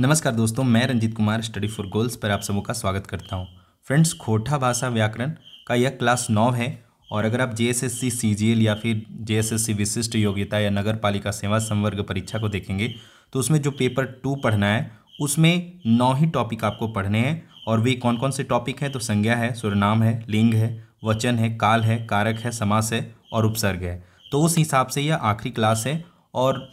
नमस्कार दोस्तों मैं Ranjit Kumar Study for Goals पर आप सबों का स्वागत करता हूं फ्रेंड्स खोटा भाषा व्याकरण का यह क्लास नौ है और अगर आप जेएसएससी सीजीएल या फिर जेएसएससी विशिष्ट योग्यता या नगर पालिका सेवा संवर्ग परीक्षा को देखेंगे तो उसमें जो पेपर टू पढ़ना है उसमें नौ ही टॉपिक आपको पढ़ने हैं और वे कौन कौन से टॉपिक हैं तो संज्ञा है सुरनाम है लिंग है वचन है काल है कारक है समास है और उपसर्ग है तो उस हिसाब से यह आखिरी क्लास है और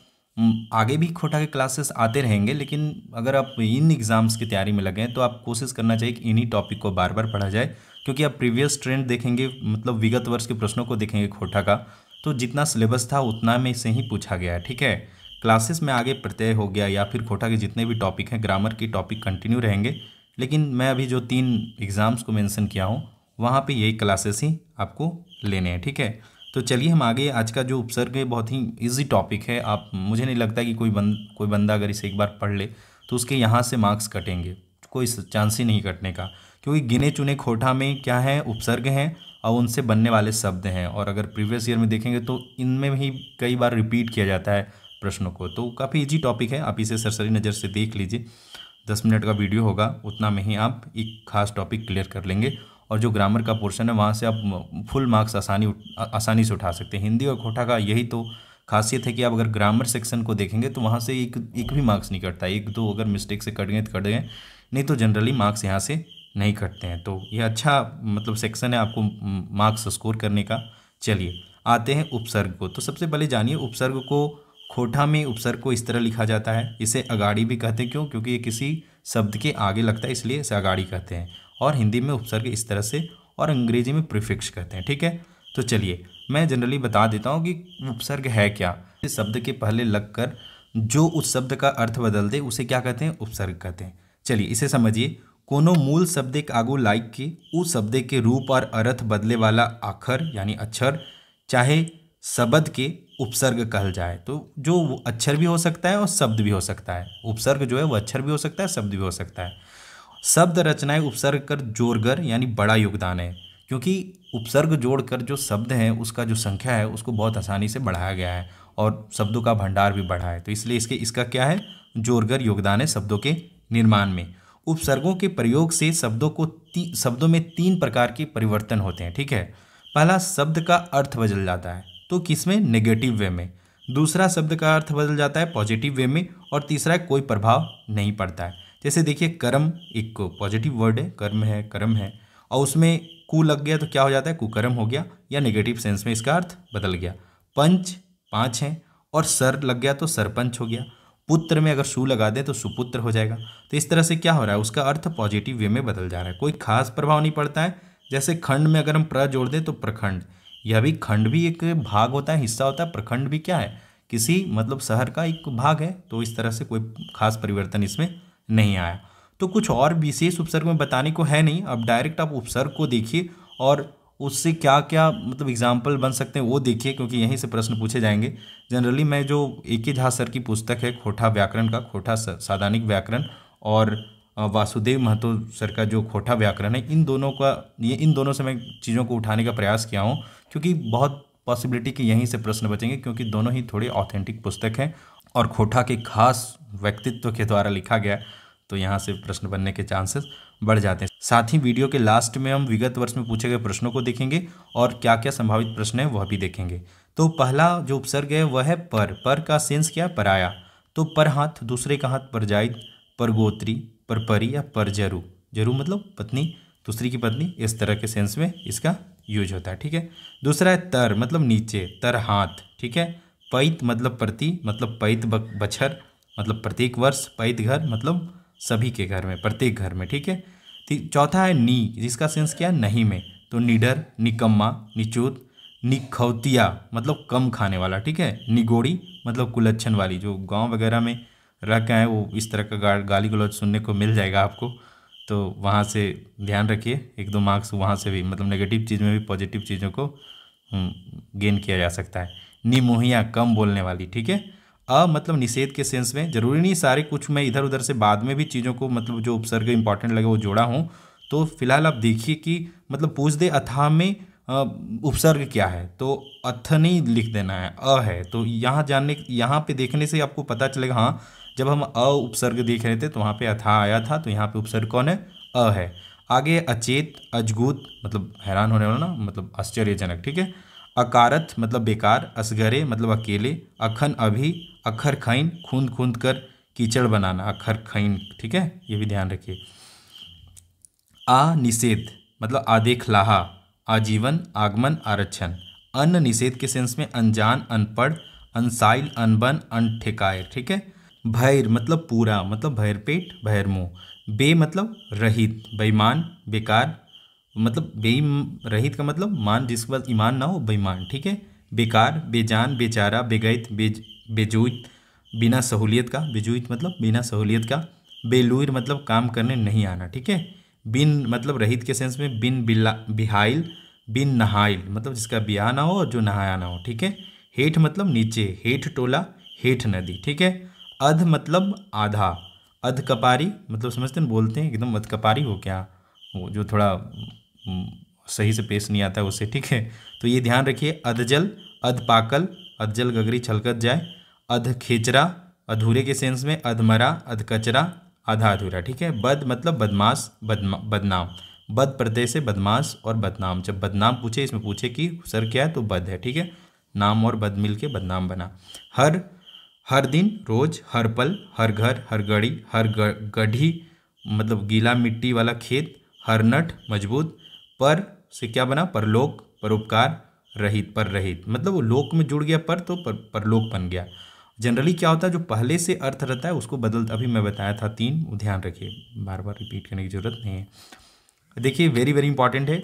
आगे भी खोटा के क्लासेस आते रहेंगे लेकिन अगर आप इन एग्ज़ाम्स की तैयारी में लगे हैं तो आप कोशिश करना चाहिए कि इन्हीं टॉपिक को बार बार पढ़ा जाए क्योंकि आप प्रीवियस ट्रेंड देखेंगे मतलब विगत वर्ष के प्रश्नों को देखेंगे खोटा का तो जितना सिलेबस था उतना में से ही पूछा गया है ठीक है क्लासेस में आगे प्रत्यय हो गया या फिर खोटा के जितने भी टॉपिक हैं ग्रामर के टॉपिक कंटिन्यू रहेंगे लेकिन मैं अभी जो तीन एग्ज़ाम्स को मैंसन किया हूँ वहाँ पर यही क्लासेस ही आपको लेने हैं ठीक है तो चलिए हम आगे आज का जो उपसर्ग है बहुत ही इजी टॉपिक है आप मुझे नहीं लगता कि कोई बंद कोई बंदा अगर इसे एक बार पढ़ ले तो उसके यहाँ से मार्क्स कटेंगे कोई चांस ही नहीं कटने का क्योंकि गिने चुने खोटा में क्या है उपसर्ग हैं और उनसे बनने वाले शब्द हैं और अगर प्रीवियस ईयर में देखेंगे तो इनमें भी कई बार रिपीट किया जाता है प्रश्नों को तो काफ़ी इजी टॉपिक है आप इसे सरसरी नज़र से देख लीजिए दस मिनट का वीडियो होगा उतना में ही आप एक खास टॉपिक क्लियर कर लेंगे और जो ग्रामर का पोर्शन है वहाँ से आप फुल मार्क्स आसानी आसानी से उठा सकते हैं हिंदी और खोटा का यही तो खासियत है कि आप अगर ग्रामर सेक्शन को देखेंगे तो वहाँ से एक एक भी मार्क्स नहीं कटता एक दो अगर मिस्टेक से कट गए तो कट गए नहीं तो जनरली मार्क्स यहाँ से नहीं कटते हैं तो ये अच्छा मतलब सेक्शन है आपको मार्क्स स्कोर करने का चलिए आते हैं उपसर्ग को तो सबसे पहले जानिए उपसर्ग को खोटा में उपसर्ग को इस तरह लिखा जाता है इसे अगाड़ी भी कहते हैं क्यों क्योंकि ये किसी शब्द के आगे लगता है इसलिए इसे अगाड़ी कहते हैं और हिंदी में उपसर्ग इस तरह से और अंग्रेजी में प्रिफिक्स कहते हैं ठीक है तो चलिए मैं जनरली बता देता हूँ कि उपसर्ग है क्या इस शब्द के पहले लगकर जो उस शब्द का अर्थ बदल दे उसे क्या कहते हैं उपसर्ग कहते हैं चलिए इसे समझिए कोनो मूल शब्द के आगू लाइक के उस शब्द के रूप और अर्थ बदले वाला आखर यानी अक्षर चाहे शब्द के उपसर्ग कहल जाए तो जो अक्षर भी हो सकता है और शब्द भी हो सकता है उपसर्ग जो है वो अक्षर भी हो सकता है शब्द भी हो सकता है शब्द रचनाएं उपसर्ग कर जोड़कर यानी बड़ा योगदान है क्योंकि उपसर्ग जोड़कर जो शब्द हैं उसका जो संख्या है उसको बहुत आसानी से बढ़ाया गया है और शब्दों का भंडार भी बढ़ा है तो इसलिए इसके इसका क्या है जोरगर योगदान है शब्दों के निर्माण में उपसर्गों के प्रयोग से शब्दों को ती, शब्दों में तीन प्रकार के परिवर्तन होते हैं ठीक है पहला शब्द का अर्थ बदल जाता है तो किस में नेगेटिव वे में दूसरा शब्द का अर्थ बदल जाता है पॉजिटिव वे में और तीसरा कोई प्रभाव नहीं पड़ता है जैसे देखिए कर्म एक पॉजिटिव वर्ड है कर्म है कर्म है और उसमें कु लग गया तो क्या हो जाता है कुकर्म हो गया या नेगेटिव सेंस में इसका अर्थ बदल गया पंच पाँच हैं और सर लग गया तो सरपंच हो गया पुत्र में अगर सु लगा दें तो सुपुत्र हो जाएगा तो इस तरह से क्या हो रहा है उसका अर्थ पॉजिटिव वे में बदल जा रहा है कोई खास प्रभाव नहीं पड़ता है जैसे खंड में अगर हम प्र जोड़ दें तो प्रखंड यह भी खंड भी एक भाग होता है हिस्सा होता है प्रखंड भी क्या है किसी मतलब शहर का एक भाग है तो इस तरह से कोई खास परिवर्तन इसमें नहीं आया तो कुछ और विशेष उपसर्ग में बताने को है नहीं अब डायरेक्ट आप उपसर्ग को देखिए और उससे क्या क्या मतलब एग्जाम्पल बन सकते हैं वो देखिए क्योंकि यहीं से प्रश्न पूछे जाएंगे जनरली मैं जो ए के झा सर की पुस्तक है खोठा व्याकरण का खोटा साधानिक व्याकरण और वासुदेव महतो सर का जो खोठा व्याकरण है इन दोनों का ये इन दोनों से मैं चीज़ों को उठाने का प्रयास किया हूँ क्योंकि बहुत पॉसिबिलिटी कि यहीं से प्रश्न बचेंगे क्योंकि दोनों ही थोड़े ऑथेंटिक पुस्तक हैं और खोटा के खास व्यक्तित्व के द्वारा लिखा गया तो यहाँ से प्रश्न बनने के चांसेस बढ़ जाते हैं साथ ही वीडियो के लास्ट में हम विगत वर्ष में पूछे गए प्रश्नों को देखेंगे और क्या क्या संभावित प्रश्न हैं वह भी देखेंगे तो पहला जो उपसर्ग है वह है पर पर का सेंस क्या पराया तो पर हाथ दूसरे का हाथ पर जायद पर गोत्री पर परी या पर जरू जरू मतलब पत्नी दूसरी की पत्नी इस तरह के सेंस में इसका यूज होता है ठीक है दूसरा है तर मतलब नीचे तर हाथ ठीक है पैत मतलब प्रति मतलब पैत बछर मतलब प्रत्येक वर्ष पैत घर मतलब सभी के घर में प्रत्येक घर में ठीक है चौथा है नी जिसका सेंस क्या है नहीं में तो निडर निकम्मा निचोत निखौतिया मतलब कम खाने वाला ठीक है निगोड़ी मतलब कुलच्छन वाली जो गांव वगैरह में रह के आए वो इस तरह का गा, गाली गलौज सुनने को मिल जाएगा आपको तो वहाँ से ध्यान रखिए एक दो मार्क्स वहाँ से भी मतलब नेगेटिव चीज़ में भी पॉजिटिव चीज़ों को गेन हम्म, किया जा सकता है निमोहिया कम बोलने वाली ठीक है अ मतलब निषेध के सेंस में जरूरी नहीं सारे कुछ मैं इधर उधर से बाद में भी चीज़ों को मतलब जो उपसर्ग इंपॉर्टेंट लगे वो जोड़ा हूँ तो फिलहाल आप देखिए कि मतलब पूछ दे अथा में उपसर्ग क्या है तो अथ नहीं लिख देना है अ है तो यहाँ जानने यहाँ पे देखने से आपको पता चलेगा हाँ जब हम अ उपसर्ग देख रहे थे तो वहाँ पे अथा आया था तो यहाँ पे उपसर्ग कौन है अ है आगे अचेत अजगूत मतलब हैरान होने वाला ना मतलब आश्चर्यजनक ठीक है अकारथ मतलब बेकार असगरे मतलब अकेले अखन अभी अखर खैन खूंद खूंद कर कीचड़ बनाना अखर खैन ठीक है ये भी ध्यान रखिए आ निषेध मतलब आदेख लाहा आजीवन आगमन आरक्षण अन निषेध के सेंस में अनजान अनपढ़ अनसाइल अनबन अन ठीक है भैर मतलब पूरा मतलब भैरपेट भैरमुंह बे मतलब रहित बेईमान बेकार मतलब बेईम रहित का मतलब मान जिसके पास ईमान ना हो बेईमान ठीक है बेकार बेजान बेचारा बेगैत बेज बेजूत बिना सहूलियत का बेजूत मतलब बिना सहूलियत का बेलूर मतलब काम करने नहीं आना ठीक है बिन मतलब रहित के सेंस में बिन बिला बिहाइल बिन नहाइल मतलब जिसका ब्याह ना हो और जो नहाया ना हो ठीक है हेठ मतलब नीचे हेठ टोला हेठ नदी ठीक है अध मतलब आधा अध कपारी मतलब समझते हैं बोलते हैं एकदम अध कपारी हो क्या वो जो थोड़ा हम्म, सही से पेश नहीं आता है उससे ठीक है तो ये ध्यान रखिए अधजल अध पाकल अधजल गगरी छलकत जाए अध खेचरा अधूरे के सेंस में अधमरा अध कचरा आधा अधूरा ठीक है बद मतलब बदमाश बदमा बदनाम बद प्रत्यय से बदमाश और बदनाम जब बदनाम पूछे इसमें पूछे कि सर क्या है तो बद है ठीक है नाम और बद मिल के बदनाम बना हर हर दिन रोज हर पल हर घर हर घड़ी हर गढ़ी मतलब गीला मिट्टी वाला खेत हर नट मजबूत पर से क्या बना परलोक परोपकार रहित पर रहित मतलब वो लोक में जुड़ गया पर तो पर, परलोक बन गया जनरली क्या होता है जो पहले से अर्थ रहता है उसको बदलता अभी मैं बताया था तीन वो ध्यान रखिए बार बार रिपीट करने की ज़रूरत नहीं है देखिए वेरी वेरी इंपॉर्टेंट है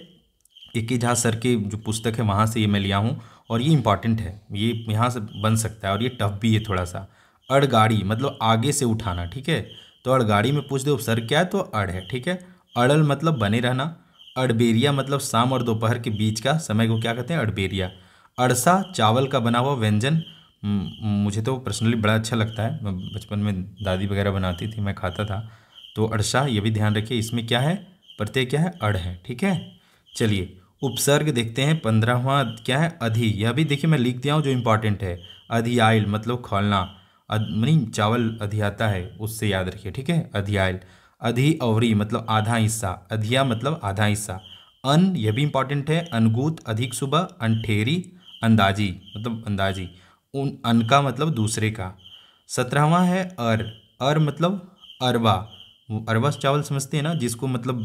एक के झा सर के जो पुस्तक है वहाँ से ये मैं लिया हूँ और ये इंपॉर्टेंट है ये यहाँ से बन सकता है और ये टफ भी है थोड़ा सा अड़गाड़ी मतलब आगे से उठाना ठीक है तो अड़गाड़ी में पूछ दो सर क्या है तो अड़ है ठीक है अड़ल मतलब बने रहना अड़बेरिया मतलब शाम और दोपहर के बीच का समय को क्या कहते हैं अड़बेरिया अड़सा चावल का बना हुआ व्यंजन मुझे तो पर्सनली बड़ा अच्छा लगता है बचपन में दादी वगैरह बनाती थी मैं खाता था तो अड़सा ये भी ध्यान रखिए इसमें क्या है प्रत्यय क्या है अड़ है ठीक है चलिए उपसर्ग देखते हैं पंद्रहवा क्या है अधि यह भी देखिए मैं लिख दिया हूँ जो इम्पॉर्टेंट है अधियायल मतलब खोलना मनी चावल अधियाता है उससे याद रखिए ठीक है अधियायल अधि अवरी मतलब आधा हिस्सा अधिया मतलब आधा हिस्सा अन यह भी इंपॉर्टेंट है अनगूत अधिक सुबह अनठेरी अंदाजी मतलब अंदाजी उन अन का मतलब दूसरे का सत्रहवा है अर अर मतलब अरवा अरवा चावल समझते हैं ना जिसको मतलब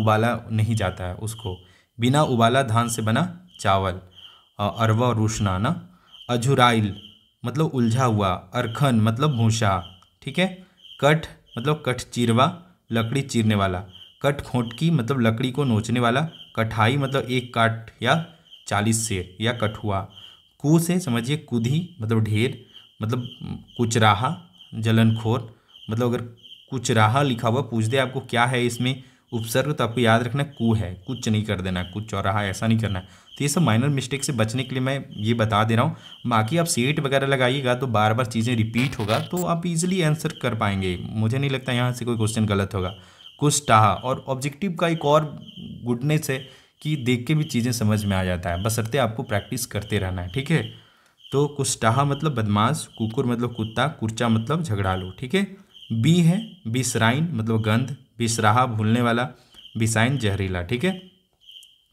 उबाला नहीं जाता है उसको बिना उबाला धान से बना चावल अरवा रूशना ना अझुराइल मतलब उलझा हुआ अरखन मतलब भूसा ठीक है कठ मतलब कठ चीरवा लकड़ी चीरने वाला कट खोटकी मतलब लकड़ी को नोचने वाला कठाई मतलब एक काट या चालीस से या कठुआ कु से समझिए कुधी मतलब ढेर मतलब कुचराहा जलनखोर मतलब अगर कुचराहा लिखा हुआ पूछ दे आपको क्या है इसमें उपसर्ग तो आपको याद रखना कु है कुछ नहीं कर देना कुछ चौराहा ऐसा नहीं करना तो ये सब माइनर मिस्टेक से बचने के लिए मैं ये बता दे रहा हूँ बाकी आप सेट वगैरह लगाइएगा तो बार बार चीज़ें रिपीट होगा तो आप इजीली आंसर कर पाएंगे मुझे नहीं लगता यहाँ से कोई क्वेश्चन गलत होगा कुछ टाहा और ऑब्जेक्टिव का एक और गुडनेस है कि देख के भी चीज़ें समझ में आ जाता है बसरते आपको प्रैक्टिस करते रहना है ठीक है तो कुस्टाहा मतलब बदमाश कुकुर मतलब कुत्ता कुर्चा मतलब झगड़ालू ठीक है बी है बी मतलब गंध बिसराहा भूलने वाला बिसाइन जहरीला ठीक है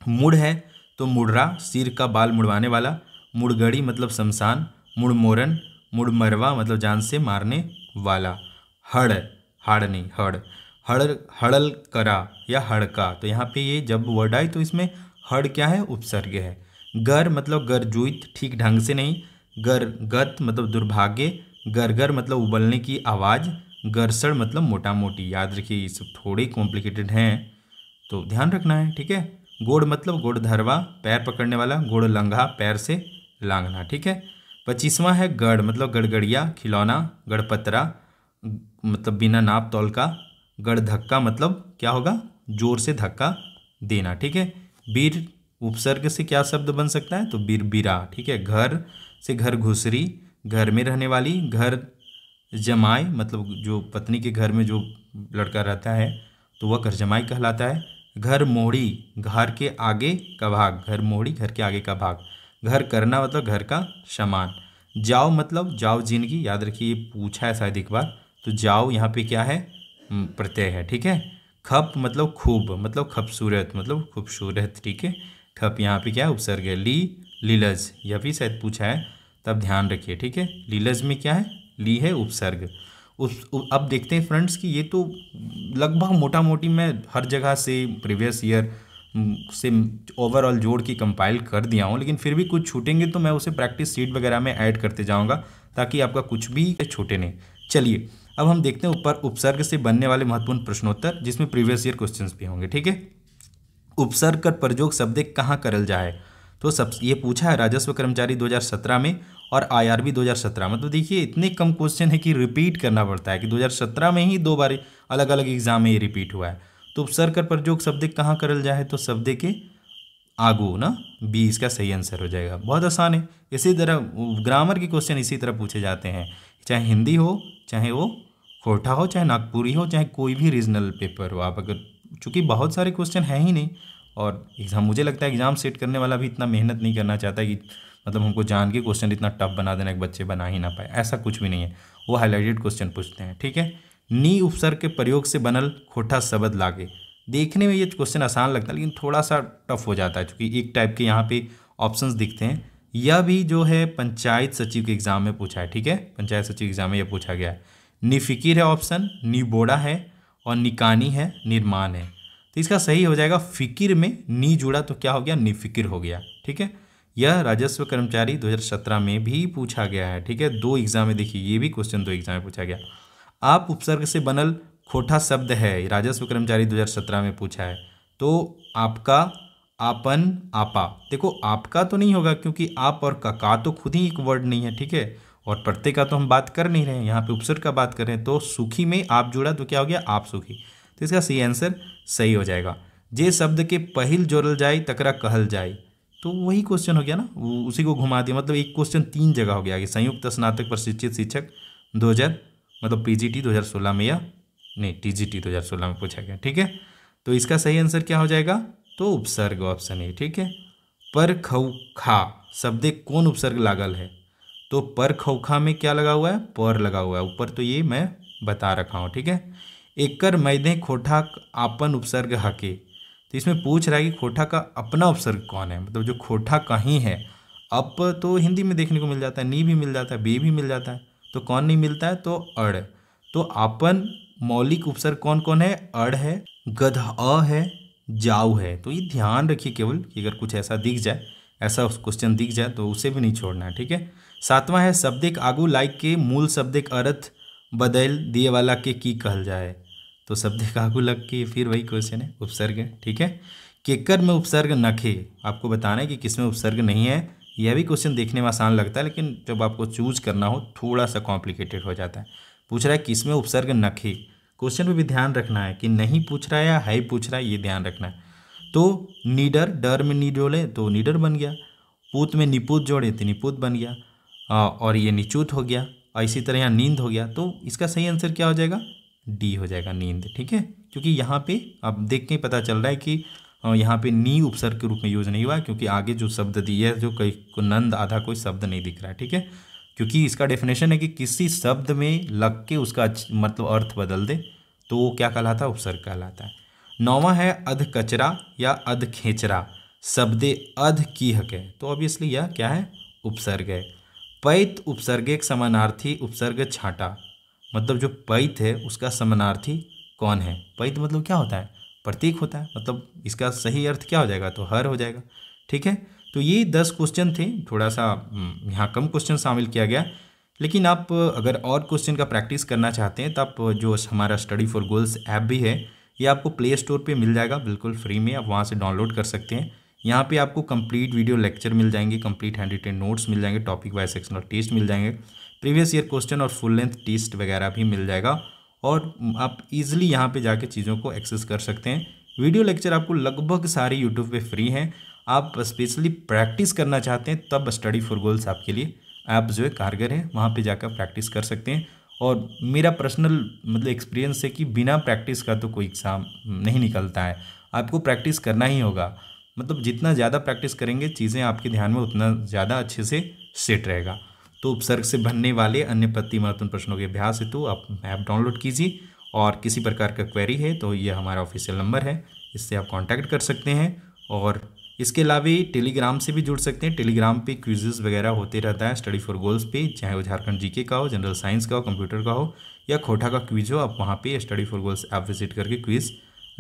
मुड़ है तो मुड़रा सिर का बाल मुड़वाने वाला मुड़गड़ी मतलब शमशान मुड़ मुड़मरवा मतलब जान से मारने वाला हड़ हाड़ नहीं हड़ हड़ हड़ल करा या हड़का तो यहाँ पे ये जब वर्ड आई तो इसमें हड़ क्या है उपसर्ग है गर मतलब गरजुत ठीक ढंग से नहीं गर गत मतलब दुर्भाग्य गरगर मतलब उबलने की आवाज़ घर्षण मतलब मोटा मोटी याद रखिए ये सब थोड़े कॉम्प्लिकेटेड हैं तो ध्यान रखना है ठीक है गोड़ मतलब गोड़ धरवा पैर पकड़ने वाला गोड़ लंघा पैर से लांगना ठीक है पच्चीसवां है गढ़ मतलब गड़गड़िया खिलौना गढ़पतरा मतलब बिना नाप तोल का गढ़ धक्का मतलब क्या होगा जोर से धक्का देना ठीक है बीर उपसर्ग से क्या शब्द बन सकता है तो बीर बीरा ठीक है घर से घर घुसरी घर में रहने वाली घर जमाई मतलब जो पत्नी के घर में जो लड़का रहता है तो वह घर जमाई कहलाता है घर मोड़ी घर के आगे का भाग घर मोड़ी घर के आगे का भाग घर करना मतलब घर का सामान जाओ मतलब जाओ जिंदगी याद रखिए पूछा है शायद एक बार तो जाओ यहाँ पे क्या है प्रत्यय है ठीक है खप मतलब खूब मतलब खूबसूरत मतलब खूबसूरत ठीक है खप यहाँ पे क्या है उपसर्ग है ली लीलज यह भी शायद पूछा है तब ध्यान रखिए ठीक है लीलज में क्या है ली है उपसर्ग उस अब देखते हैं फ्रेंड्स कि ये तो लगभग मोटा मोटी मैं हर जगह से प्रीवियस ईयर से ओवरऑल जोड़ के कंपाइल कर दिया हूँ लेकिन फिर भी कुछ छूटेंगे तो मैं उसे प्रैक्टिस सीट वगैरह में ऐड करते जाऊँगा ताकि आपका कुछ भी छूटे नहीं चलिए अब हम देखते हैं ऊपर उपसर्ग से बनने वाले महत्वपूर्ण प्रश्नोत्तर जिसमें प्रीवियस ईयर क्वेश्चन भी होंगे ठीक है उपसर्ग का प्रयोग शब्द कहाँ करल जाए तो सब ये पूछा है राजस्व कर्मचारी 2017 में और आईआरबी 2017 मतलब देखिए इतने कम क्वेश्चन है कि रिपीट करना पड़ता है कि 2017 में ही दो बार अलग अलग एग्जाम में ये रिपीट हुआ है तो सर कर प्रयोग शब्द कहाँ करल जाए तो शब्द के आगू ना बी इसका सही आंसर हो जाएगा बहुत आसान है इसी तरह ग्रामर के क्वेश्चन इसी तरह पूछे जाते हैं चाहे हिंदी हो चाहे वो खोटा हो चाहे नागपुरी हो चाहे कोई भी रीजनल पेपर हो आप अगर चूँकि बहुत सारे क्वेश्चन हैं ही नहीं और एग्ज़ाम मुझे लगता है एग्ज़ाम सेट करने वाला भी इतना मेहनत नहीं करना चाहता कि मतलब हमको जान के क्वेश्चन इतना टफ बना देना एक बच्चे बना ही ना पाए ऐसा कुछ भी नहीं है वो हाईलाइटेड क्वेश्चन पूछते हैं ठीक है नी उपसर्ग के प्रयोग से बनल खोटा शब्द लागे देखने में ये क्वेश्चन आसान लगता है लेकिन थोड़ा सा टफ हो जाता है क्योंकि एक टाइप के यहाँ पे ऑप्शन दिखते हैं यह भी जो है पंचायत सचिव के एग्ज़ाम में पूछा है ठीक है पंचायत सचिव एग्ज़ाम में यह पूछा गया है निफिकिर है ऑप्शन निबोड़ा है और निकानी है निर्माण है तो इसका सही हो जाएगा फ़िकिर में नी जुड़ा तो क्या हो गया निफिकिर हो गया ठीक है यह राजस्व कर्मचारी 2017 में भी पूछा गया है ठीक है दो एग्जाम में देखिए ये भी क्वेश्चन दो एग्जाम में पूछा गया आप उपसर्ग से बनल खोटा शब्द है राजस्व कर्मचारी 2017 में पूछा है तो आपका आपन आपा देखो आपका तो नहीं होगा क्योंकि आप और काका तो खुद ही एक वर्ड नहीं है ठीक है और प्रत्यय का तो हम बात कर नहीं रहे हैं यहाँ पे उपसर्ग का बात कर रहे हैं तो सुखी में आप जुड़ा तो क्या हो गया आप सुखी तो इसका सही आंसर सही हो जाएगा जे शब्द के पहल जोड़ल जाए तकरा कहल जाए तो वही क्वेश्चन हो गया ना उसी को घुमा दिया मतलब एक क्वेश्चन तीन जगह हो गया कि संयुक्त स्नातक प्रशिक्षित शिक्षक 2000 मतलब पीजीटी 2016 में या नहीं टीजीटी 2016 में पूछा गया ठीक है तो इसका सही आंसर क्या हो जाएगा तो उपसर्ग ऑप्शन ए ठीक है पर खौखा शब्द कौन उपसर्ग लागल है तो पर खौखा में क्या लगा हुआ है पर लगा हुआ है ऊपर तो ये मैं बता रखा हूँ ठीक है एकर मैदे खोठा आपन उपसर्ग हके तो इसमें पूछ रहा है कि खोठा का अपना उपसर्ग कौन है मतलब जो खोठा कहीं है अप तो हिंदी में देखने को मिल जाता है नी भी मिल जाता है बे भी मिल जाता है तो कौन नहीं मिलता है तो अड़ तो आपन मौलिक उपसर्ग कौन कौन है अड़ है गध अ है जाओ है तो ये ध्यान रखिए केवल कि अगर कुछ ऐसा दिख जाए ऐसा क्वेश्चन दिख जाए तो उसे भी नहीं छोड़ना है ठीक है सातवां है शब्दिक आगू लाइक के मूल शब्दिक अर्थ बदल दिए वाला के की कहल जाए तो शब्द काकू लग के फिर वही क्वेश्चन है उपसर्ग ठीक है केकर में उपसर्ग नखे आपको बताना है कि किस में उपसर्ग नहीं है यह भी क्वेश्चन देखने में आसान लगता है लेकिन जब आपको चूज करना हो थोड़ा सा कॉम्प्लिकेटेड हो जाता है पूछ रहा है किस में उपसर्ग नखे क्वेश्चन पर भी ध्यान रखना है कि नहीं पूछ रहा है या है पूछ रहा है ये ध्यान रखना है तो नीडर डर में नी जोड़े तो नीडर बन गया पूत में निपूत जोड़े तो निपूत बन गया और ये निचूत हो गया और इसी तरह यहाँ नींद हो गया तो इसका सही आंसर क्या हो जाएगा डी हो जाएगा नींद ठीक है क्योंकि यहाँ पे अब देख के पता चल रहा है कि यहाँ पे नी उपसर्ग के रूप में यूज नहीं हुआ क्योंकि आगे जो शब्द दिया है जो कई को नंद आधा कोई शब्द नहीं दिख रहा है ठीक है क्योंकि इसका डेफिनेशन है कि किसी शब्द में लग के उसका मतलब अर्थ बदल दे तो वो क्या कहलाता है उपसर्ग कहलाता है नौवा है अध कचरा या अध खेचरा शब्दे अध की हक है तो ऑब्वियसली यह क्या है उपसर्ग है पैत उपसर्ग एक समानार्थी उपसर्ग छाटा मतलब जो पैत है उसका समानार्थी कौन है पैत मतलब क्या होता है प्रतीक होता है मतलब इसका सही अर्थ क्या हो जाएगा तो हर हो जाएगा ठीक है तो ये दस क्वेश्चन थे थोड़ा सा हम्म, यहाँ कम क्वेश्चन शामिल किया गया लेकिन आप अगर और क्वेश्चन का प्रैक्टिस करना चाहते हैं तो आप जो हमारा स्टडी फॉर गोल्स ऐप भी है ये आपको प्ले स्टोर पे मिल जाएगा बिल्कुल फ्री में आप वहाँ से डाउनलोड कर सकते हैं यहाँ पे आपको कंप्लीट वीडियो लेक्चर मिल जाएंगे कंप्लीट हैंड रिटेन नोट्स मिल जाएंगे टॉपिक वाइज सेक्शनल टेस्ट मिल जाएंगे प्रीवियस ईयर क्वेश्चन और फुल लेंथ टेस्ट वगैरह भी मिल जाएगा और आप इजीली यहाँ पे जाके चीज़ों को एक्सेस कर सकते हैं वीडियो लेक्चर आपको लगभग सारे यूट्यूब पे फ्री हैं आप स्पेशली प्रैक्टिस करना चाहते हैं तब स्टडी फॉर गोल्स आपके लिए ऐप आप जो है कारगर है वहाँ पे जाकर प्रैक्टिस कर सकते हैं और मेरा पर्सनल मतलब एक्सपीरियंस है कि बिना प्रैक्टिस का तो कोई एग्ज़ाम नहीं निकलता है आपको प्रैक्टिस करना ही होगा मतलब जितना ज़्यादा प्रैक्टिस करेंगे चीज़ें आपके ध्यान में उतना ज़्यादा अच्छे से सेट रहेगा तो उपसर्ग से बनने वाले अन्य प्रति महत्वपूर्ण प्रश्नों के अभ्यास हेतु आप ऐप डाउनलोड कीजिए और किसी प्रकार का क्वेरी है तो ये हमारा ऑफिशियल नंबर है इससे आप कॉन्टैक्ट कर सकते हैं और इसके अलावा टेलीग्राम से भी जुड़ सकते हैं टेलीग्राम पे क्विजेज वगैरह होते रहता है स्टडी फॉर गोल्स पे चाहे वो झारखंड जीके का हो जनरल साइंस का हो कंप्यूटर का हो या खोटा का क्विज हो आप वहाँ पे Study for Goals app visit करके क्विज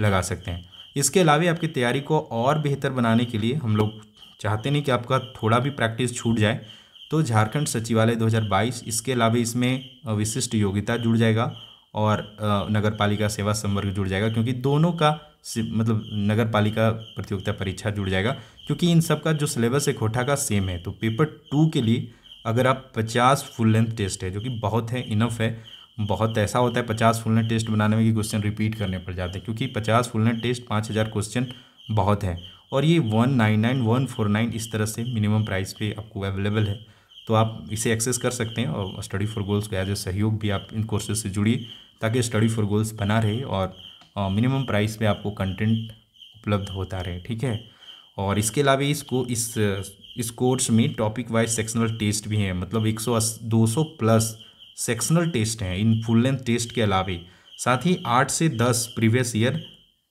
लगा सकते हैं इसके अलावा आपकी तैयारी को और बेहतर बनाने के लिए हम लोग चाहते नहीं कि आपका थोड़ा भी प्रैक्टिस छूट जाए तो झारखंड सचिवालय 2022 इसके अलावा इसमें विशिष्ट योग्यता जुड़ जाएगा और नगर पालिका सेवा संवर्ग जुड़ जाएगा क्योंकि दोनों का मतलब नगर पालिका प्रतियोगिता परीक्षा जुड़ जाएगा क्योंकि इन सब का जो सिलेबस है कोठा का सेम है तो पेपर टू के लिए अगर आप पचास फुल लेंथ टेस्ट है जो कि बहुत है इनफ है बहुत ऐसा होता है पचास फुल लेंथ टेस्ट बनाने में कि क्वेश्चन रिपीट करने पड़ जाते हैं क्योंकि पचास फुल लेंथ टेस्ट पाँच हज़ार क्वेश्चन बहुत है और ये one nine nine one four nine इस तरह से मिनिमम प्राइस पे आपको अवेलेबल है तो आप इसे एक्सेस कर सकते हैं और स्टडी फॉर गोल्स का एज ए सहयोग भी आप इन कोर्सेज से जुड़िए ताकि स्टडी फॉर गोल्स बना रहे और मिनिमम प्राइस में आपको कंटेंट उपलब्ध होता रहे ठीक है और इसके अलावा इसको इस इस कोर्स में टॉपिक वाइज सेक्शनल टेस्ट भी हैं मतलब 100 200 प्लस सेक्शनल टेस्ट हैं इन फुल लेंथ टेस्ट के अलावा साथ ही आठ से दस प्रीवियस ईयर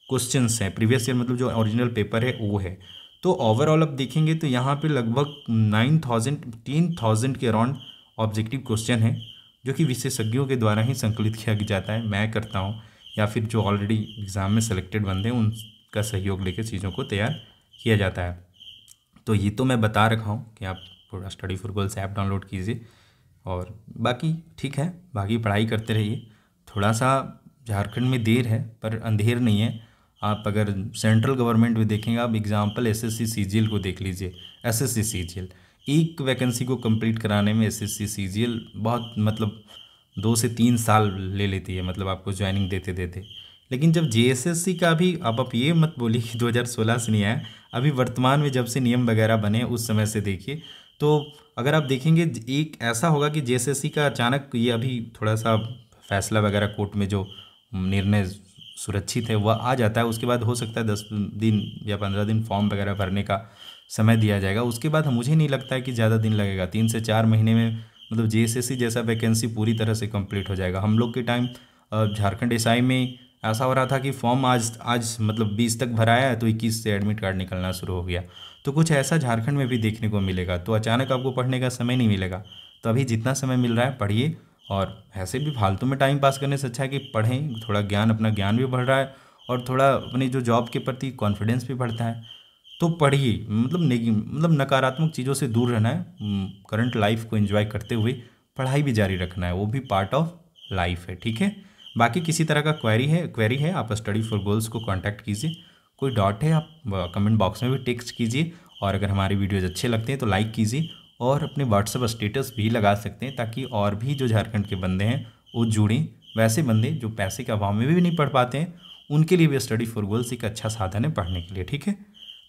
क्वेश्चंस हैं प्रीवियस ईयर मतलब जो ओरिजिनल पेपर है वो है तो ओवरऑल आप देखेंगे तो यहाँ पे लगभग नाइन थाउजेंड टीन थाउजेंड के अराउंड ऑब्जेक्टिव क्वेश्चन है जो कि विशेषज्ञों के द्वारा ही संकलित किया जाता है मैं करता हूँ या फिर जो ऑलरेडी एग्ज़ाम में सेलेक्टेड बंदे हैं उनका सहयोग लेकर चीज़ों को तैयार किया जाता है तो ये तो मैं बता रखा हूँ कि आप पूरा Study for girls app download कीजिए और बाकी ठीक है बाकी पढ़ाई करते रहिए थोड़ा सा झारखंड में देर है पर अंधेर नहीं है आप अगर सेंट्रल गवर्नमेंट में देखेंगे आप एग्जाम्पल एस एस सी को देख लीजिए एस एस सी एक वैकेंसी को कंप्लीट कराने में एस एस सी बहुत मतलब दो से तीन साल ले लेती है मतलब आपको ज्वाइनिंग देते देते लेकिन जब जे का भी अब आप ये मत बोलिए कि 2016 से नहीं आया अभी वर्तमान में जब से नियम वगैरह बने उस समय से देखिए तो अगर आप देखेंगे एक ऐसा होगा कि जे का अचानक ये अभी थोड़ा सा फैसला वगैरह कोर्ट में जो निर्णय सुरक्षित है वह आ जाता है उसके बाद हो सकता है दस दिन या पंद्रह दिन फॉर्म वगैरह भरने का समय दिया जाएगा उसके बाद मुझे नहीं लगता है कि ज़्यादा दिन लगेगा तीन से चार महीने में मतलब जे जैसा वैकेंसी पूरी तरह से कंप्लीट हो जाएगा हम लोग के टाइम झारखंड एस में ऐसा हो रहा था कि फॉर्म आज आज मतलब बीस तक भराया है तो इक्कीस से एडमिट कार्ड निकलना शुरू हो गया तो कुछ ऐसा झारखंड में भी देखने को मिलेगा तो अचानक आपको पढ़ने का समय नहीं मिलेगा तो अभी जितना समय मिल रहा है पढ़िए और ऐसे भी फालतू में टाइम पास करने से अच्छा है कि पढ़ें थोड़ा ज्ञान अपना ज्ञान भी बढ़ रहा है और थोड़ा अपनी जो जॉब के प्रति कॉन्फिडेंस भी बढ़ता है तो पढ़िए मतलब मतलब नकारात्मक चीज़ों से दूर रहना है करंट लाइफ को एंजॉय करते हुए पढ़ाई भी जारी रखना है वो भी पार्ट ऑफ लाइफ है ठीक है बाकी किसी तरह का क्वेरी है क्वेरी है आप स्टडी फॉर गोल्स को कांटेक्ट कीजिए कोई डॉट है आप कमेंट बॉक्स में भी टेक्स्ट कीजिए और अगर हमारी वीडियोज़ अच्छे लगते हैं तो लाइक कीजिए और अपने व्हाट्सअप स्टेटस भी लगा सकते हैं ताकि और भी जो झारखंड के बंदे हैं वो जुड़ें वैसे बंदे जो पैसे के अभाव में भी नहीं पढ़ पाते हैं उनके लिए भी स्टडी फॉर गोल्स एक अच्छा साधन है पढ़ने के लिए ठीक है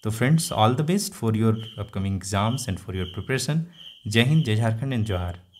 तो friends all the best for your upcoming exams and for your preparation जय हिंद जय झारखंड एंड जोहार